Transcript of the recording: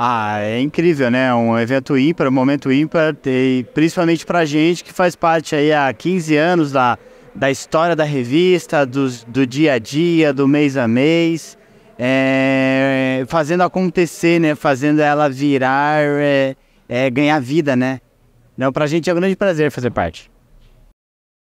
Ah, é incrível, né? Um evento ímpar, um momento ímpar, e principalmente pra gente que faz parte aí há 15 anos da, da história da revista, dos, do dia a dia, do mês a mês, é, fazendo acontecer, né? Fazendo ela virar, é, é, ganhar vida, né? Então pra gente é um grande prazer fazer parte.